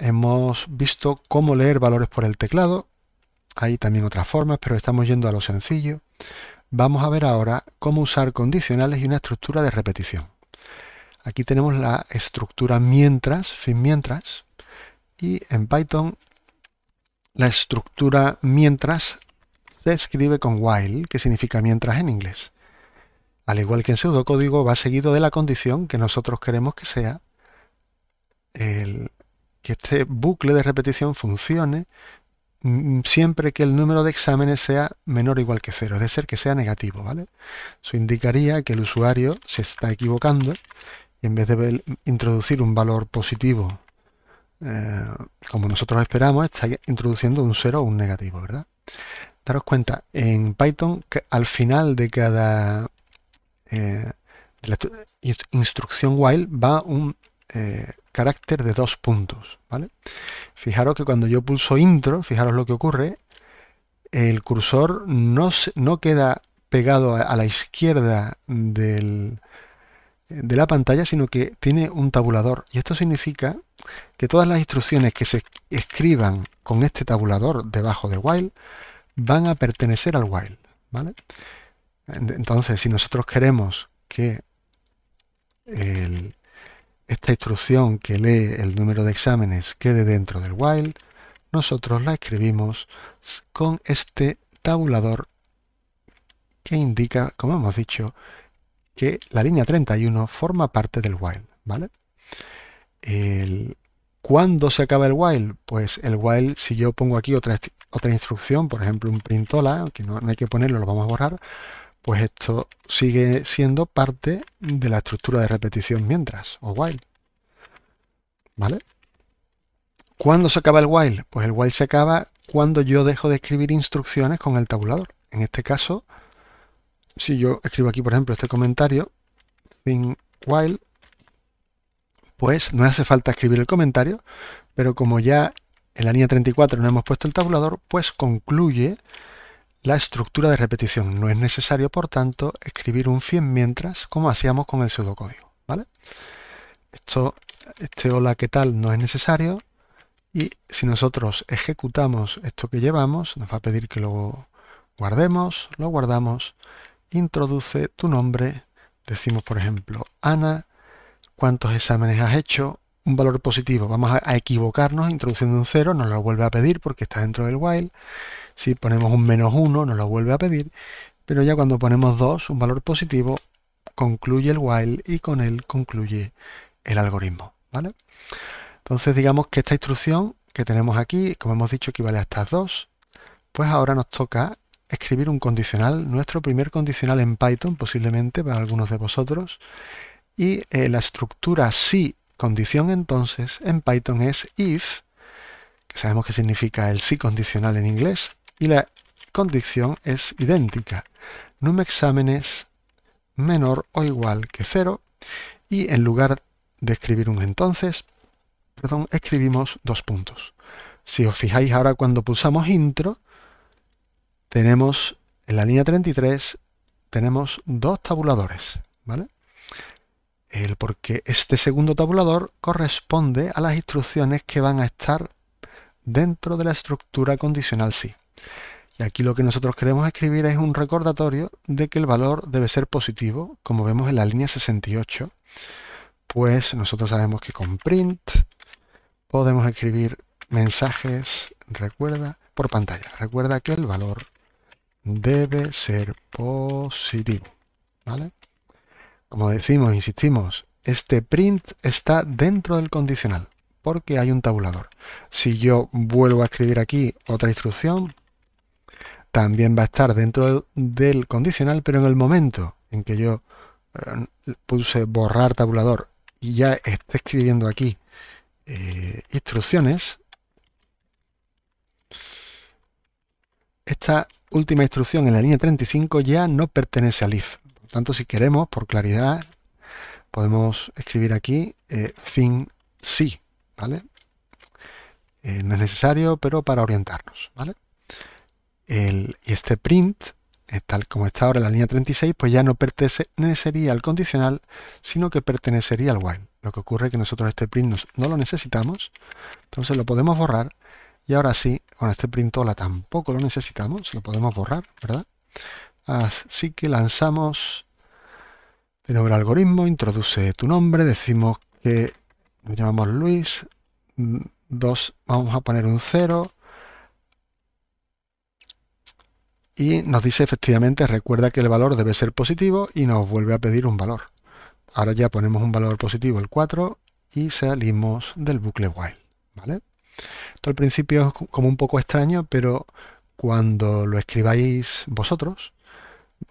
hemos visto cómo leer valores por el teclado. Hay también otras formas, pero estamos yendo a lo sencillo. Vamos a ver ahora cómo usar condicionales y una estructura de repetición. Aquí tenemos la estructura mientras, fin mientras, y en Python la estructura mientras se escribe con while, que significa mientras en inglés. Al igual que en pseudocódigo, va seguido de la condición que nosotros queremos que sea el, que este bucle de repetición funcione mm, siempre que el número de exámenes sea menor o igual que cero, es decir, que sea negativo, ¿vale? Eso indicaría que el usuario se está equivocando y en vez de introducir un valor positivo eh, como nosotros esperamos, está introduciendo un cero o un negativo, ¿verdad? Daros cuenta, en Python que al final de cada eh, instrucción while va un, eh, carácter de dos puntos, ¿vale? Fijaros que cuando yo pulso intro, fijaros lo que ocurre, el cursor no, no queda pegado a, la izquierda del, de la pantalla, sino que tiene un tabulador. Y esto significa que todas las instrucciones que se escriban con este tabulador debajo de while van a pertenecer al while. ¿vale? Entonces, si nosotros queremos que el, esta instrucción que lee el número de exámenes quede dentro del while, nosotros la escribimos con este tabulador que indica, como hemos dicho, que la línea 31 forma parte del while. ¿vale? El, ¿Cuándo se acaba el while? Pues el while, si yo pongo aquí otra, otra instrucción, por ejemplo un printola, que no, no hay que ponerlo, lo vamos a borrar, pues esto sigue siendo parte de la estructura de repetición mientras, o while. ¿Vale? ¿Cuándo se acaba el while? Pues el while se acaba cuando yo dejo de escribir instrucciones con el tabulador. En este caso, si yo escribo aquí, por ejemplo, este comentario, fin while, pues no hace falta escribir el comentario, pero como ya en la línea 34 no hemos puesto el tabulador, pues concluye la estructura de repetición. No es necesario, por tanto, escribir un 100 mientras, como hacíamos con el pseudocódigo. ¿vale? Esto, este hola, ¿qué tal? no es necesario. Y si nosotros ejecutamos esto que llevamos, nos va a pedir que lo guardemos, lo guardamos, introduce tu nombre, decimos por ejemplo, Ana, cuántos exámenes has hecho, un valor positivo. Vamos a, equivocarnos introduciendo un cero. nos lo vuelve a pedir porque está dentro del while si ponemos un menos 1 nos lo vuelve a pedir, pero ya cuando ponemos 2, un valor positivo, concluye el while y con él concluye el algoritmo. ¿vale? Entonces digamos que esta instrucción que tenemos aquí, como hemos dicho, equivale a estas dos. Pues ahora nos toca escribir un condicional, nuestro primer condicional en Python, posiblemente para algunos de vosotros. Y eh, la estructura si condición entonces en Python es if, que sabemos que significa el sí condicional en inglés, y la condición es idéntica. Num exámenes menor o igual que 0 y en lugar de escribir un entonces, perdón, escribimos dos puntos. Si os fijáis ahora cuando pulsamos intro, tenemos en la línea 33 tenemos dos tabuladores, ¿vale? El porque este segundo tabulador corresponde a las instrucciones que van a estar dentro de la estructura condicional sí. Y aquí lo que nosotros queremos escribir es un recordatorio de que el valor debe ser positivo, como vemos en la línea 68. Pues nosotros sabemos que con print podemos escribir mensajes, recuerda, por pantalla. Recuerda que el valor debe ser positivo. ¿Vale? Como decimos, insistimos, este print está dentro del condicional porque hay un tabulador. Si yo vuelvo a escribir aquí otra instrucción, también va a estar dentro del condicional, pero en el momento en que yo eh, puse borrar tabulador y ya esté escribiendo aquí eh, instrucciones, esta última instrucción en la línea 35 ya no pertenece al if. Por tanto, si queremos, por claridad, podemos escribir aquí eh, fin sí, ¿vale? no es necesario, pero para orientarnos, ¿vale? y este print, eh, tal como está ahora en la línea 36, pues ya no pertenecería al condicional, sino que pertenecería al while. Lo que ocurre es que nosotros este print no lo necesitamos, entonces lo podemos borrar. Y ahora sí, con este printola tampoco lo necesitamos, lo podemos borrar, ¿verdad? Así que lanzamos de nuevo el algoritmo, introduce tu nombre, decimos que nos llamamos Luis, mm, dos, vamos a poner un 0, y nos dice efectivamente, recuerda que el valor debe ser positivo y nos vuelve a pedir un valor. Ahora ya ponemos un valor positivo, el 4, y salimos del bucle while. ¿vale? Esto al principio es como un poco extraño, pero cuando lo escribáis vosotros,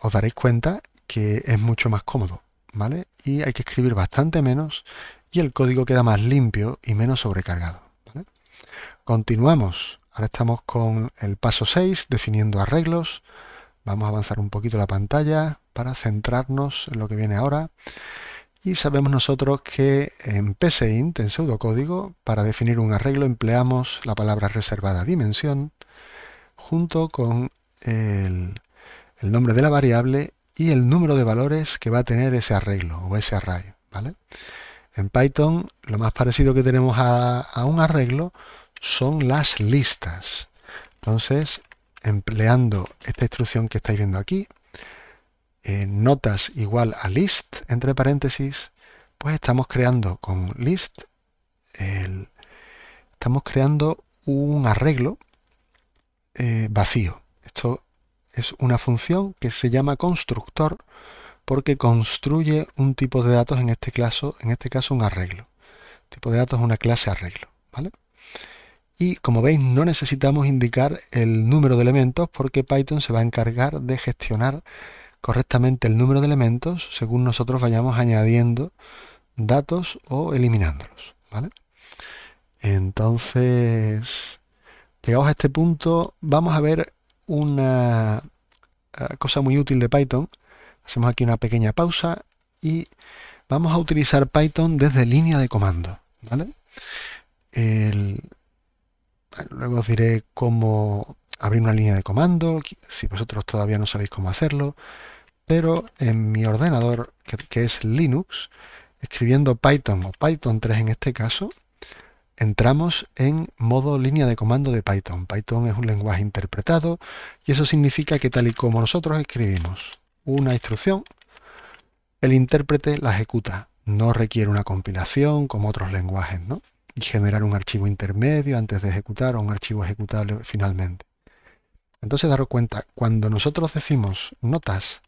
os daréis cuenta que es mucho más cómodo, ¿vale? Y hay que escribir bastante menos y el código queda más limpio y menos sobrecargado. Continuamos Ahora estamos con el paso 6, definiendo arreglos. Vamos a avanzar un poquito la pantalla para centrarnos en lo que viene ahora. Y sabemos nosotros que en PseInt en pseudocódigo, para definir un arreglo empleamos la palabra reservada dimensión junto con el, nombre de la variable y el número de valores que va a tener ese arreglo o ese array. ¿vale? En Python lo más parecido que tenemos a un arreglo son las listas. Entonces, empleando esta instrucción que estáis viendo aquí, eh, notas igual a list, entre paréntesis, pues estamos creando con list, estamos creando un arreglo eh, vacío. Esto es una función que se llama constructor porque construye un tipo de datos, en este caso, en este caso un arreglo. tipo de datos es una clase arreglo. ¿vale? Y como veis, no necesitamos indicar el número de elementos porque Python se va a encargar de gestionar correctamente el número de elementos según nosotros vayamos añadiendo datos o eliminándolos. Entonces, llegados a este punto, vamos a ver una eh, cosa muy útil de Python. Hacemos aquí una pequeña pausa y vamos a utilizar Python desde línea de comando luego os diré cómo abrir una línea de comando, si vosotros todavía no sabéis cómo hacerlo, pero en mi ordenador, que, que es Linux, escribiendo Python o Python 3 en este caso, entramos en modo línea de comando de Python. Python es un lenguaje interpretado y eso significa que tal y como nosotros escribimos una instrucción, el intérprete la ejecuta. No requiere una compilación como otros lenguajes, ¿no? y generar un archivo intermedio antes de ejecutar o un archivo ejecutable finalmente. Entonces daros cuenta, cuando nosotros decimos notas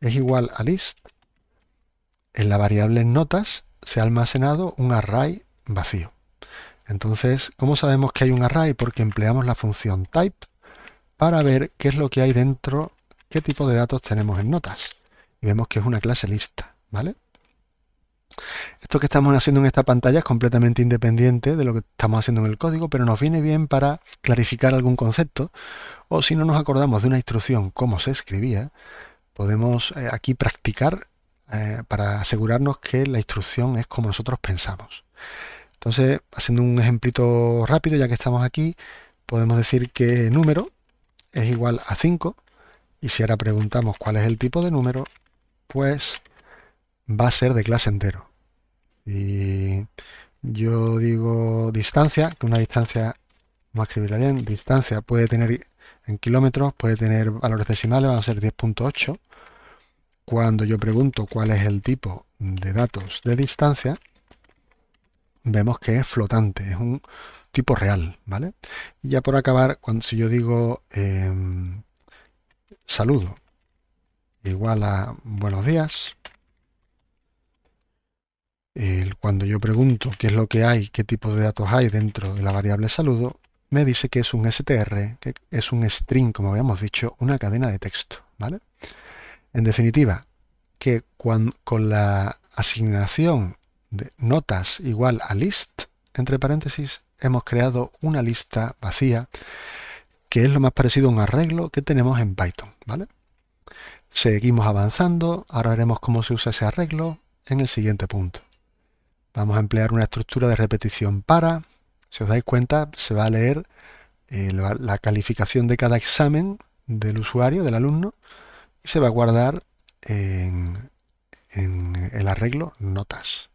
es igual a list, en la variable notas se ha almacenado un array vacío. Entonces, ¿cómo sabemos que hay un array? Porque empleamos la función type para ver qué es lo que hay dentro, qué tipo de datos tenemos en notas. Y vemos que es una clase lista, ¿vale? Esto que estamos haciendo en esta pantalla es completamente independiente de lo que estamos haciendo en el código, pero nos viene bien para clarificar algún concepto o si no nos acordamos de una instrucción como se escribía, podemos eh, aquí practicar eh, para asegurarnos que la instrucción es como nosotros pensamos. Entonces, haciendo un ejemplito rápido, ya que estamos aquí, podemos decir que número es igual a 5 y si ahora preguntamos cuál es el tipo de número, pues va a ser de clase entero. Y yo digo distancia, que una distancia, vamos a escribirla bien, distancia puede tener en kilómetros, puede tener valores decimales, va a ser 10.8. Cuando yo pregunto cuál es el tipo de datos de distancia, vemos que es flotante, es un tipo real, ¿vale? Y ya por acabar, cuando, si yo digo em, saludo igual a buenos días, cuando yo pregunto qué es lo que hay, qué tipo de datos hay dentro de la variable saludo, me dice que es un STR, que es un string, como habíamos dicho, una cadena de texto. ¿vale? En definitiva, que con la asignación de notas igual a list, entre paréntesis, hemos creado una lista vacía que es lo más parecido a un arreglo que tenemos en Python. ¿vale? Seguimos avanzando, ahora veremos cómo se usa ese arreglo en el siguiente punto. Vamos a emplear una estructura de repetición para. Si os dais cuenta, se va a leer eh, la, calificación de cada examen del usuario, del alumno, y se va a guardar en, el arreglo notas.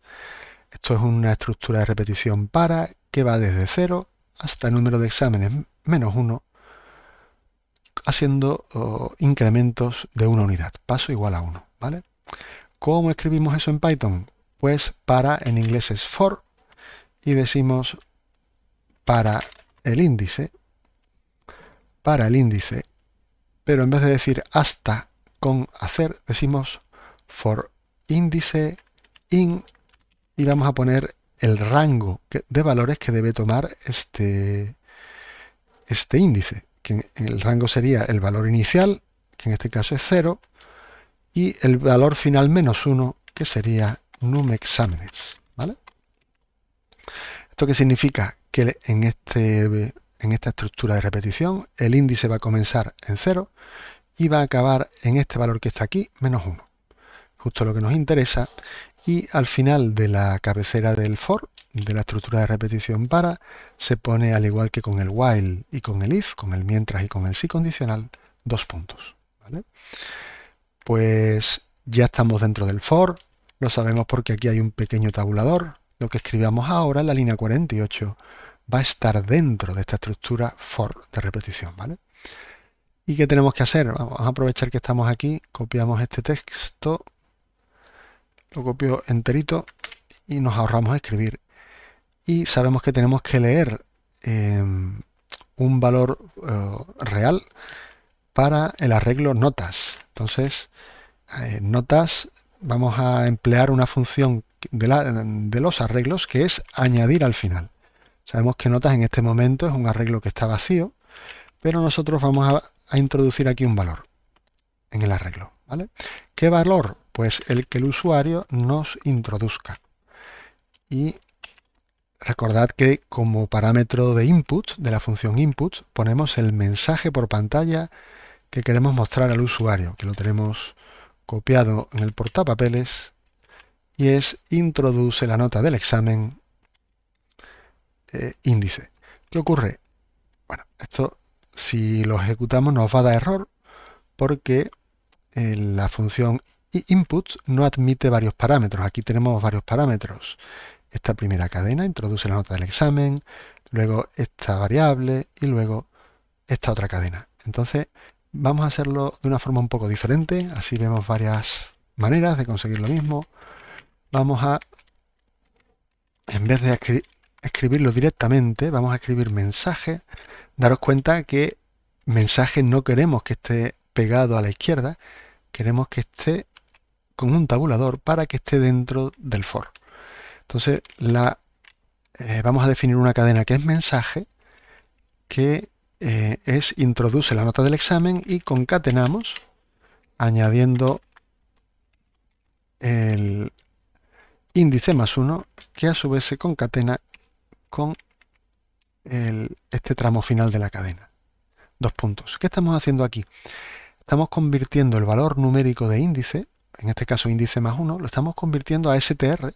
Esto es una estructura de repetición para que va desde 0 hasta el número de exámenes menos 1, haciendo incrementos de una unidad, paso igual a 1. ¿vale? ¿Cómo escribimos eso en Python? pues para en inglés es for y decimos para el índice, para el índice, pero en vez de decir hasta con hacer, decimos for índice in y vamos a poner el rango de valores que debe tomar este, este índice, que el rango sería el valor inicial, que en este caso es 0, y el valor final menos 1, que sería num exámenes, ¿vale? ¿Esto qué significa? Que en, este, en esta estructura de repetición el índice va a comenzar en 0 y va a acabar en este valor que está aquí, menos 1. Justo lo que nos interesa. Y al final de la cabecera del for, de la estructura de repetición para, se pone al igual que con el while y con el if, con el mientras y con el si condicional, dos puntos. ¿vale? Pues ya estamos dentro del for, lo sabemos porque aquí hay un pequeño tabulador. Lo que escribamos ahora en la línea 48 va a estar dentro de esta estructura for de repetición, ¿vale? ¿Y qué tenemos que hacer? Vamos a aprovechar que estamos aquí, copiamos este texto, lo copio enterito y nos ahorramos escribir. Y sabemos que tenemos que leer em, un valor eh, real para el arreglo notas. Entonces, eh, notas vamos a emplear una función de, los arreglos que es añadir al final. Sabemos que notas en este momento es un arreglo que está vacío, pero nosotros vamos a, introducir aquí un valor en el arreglo. ¿vale? ¿Qué valor? Pues el que el usuario nos introduzca. Y recordad que como parámetro de input, de la función input, ponemos el mensaje por pantalla que queremos mostrar al usuario, que lo tenemos copiado en el portapapeles y es introduce la nota del examen eh, índice. ¿Qué ocurre? Bueno, esto si lo ejecutamos nos va a dar error porque eh, la función input no admite varios parámetros. Aquí tenemos varios parámetros. Esta primera cadena introduce la nota del examen, luego esta variable y luego esta otra cadena. Entonces, Vamos a hacerlo de una forma un poco diferente, así vemos varias maneras de conseguir lo mismo. Vamos a, en vez de escribirlo directamente, vamos a escribir mensaje. Daros cuenta que mensaje no queremos que esté pegado a la izquierda, queremos que esté con un tabulador para que esté dentro del for. Entonces, eh, vamos a definir una cadena que es mensaje, que eh, es introduce la nota del examen y concatenamos añadiendo el índice más 1 que a su vez se concatena con el, este tramo final de la cadena. Dos puntos. ¿Qué estamos haciendo aquí? Estamos convirtiendo el valor numérico de índice, en este caso índice más 1, lo estamos convirtiendo a str,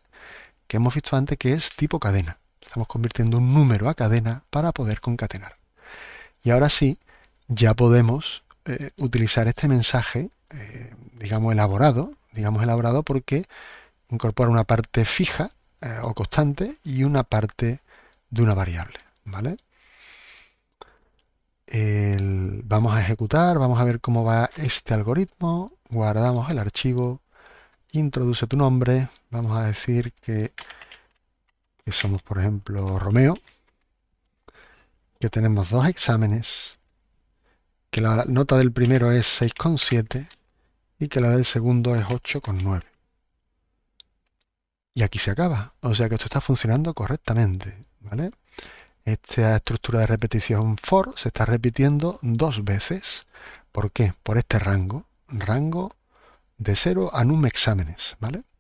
que hemos visto antes que es tipo cadena. Estamos convirtiendo un número a cadena para poder concatenar. Y ahora sí, ya podemos eh, utilizar este mensaje, eh, digamos, elaborado, digamos, elaborado porque incorpora una parte fija eh, o constante y una parte de una variable, ¿vale? vamos a ejecutar, vamos a ver cómo va este algoritmo, guardamos el archivo, introduce tu nombre, vamos a decir que somos, por ejemplo, Romeo, que tenemos dos exámenes, que la nota del primero es 6,7 y que la del segundo es 8,9. Y aquí se acaba, o sea que esto está funcionando correctamente, ¿vale? Esta estructura de repetición for se está repitiendo dos veces. ¿Por qué? Por este rango, rango de 0 a num exámenes, ¿vale?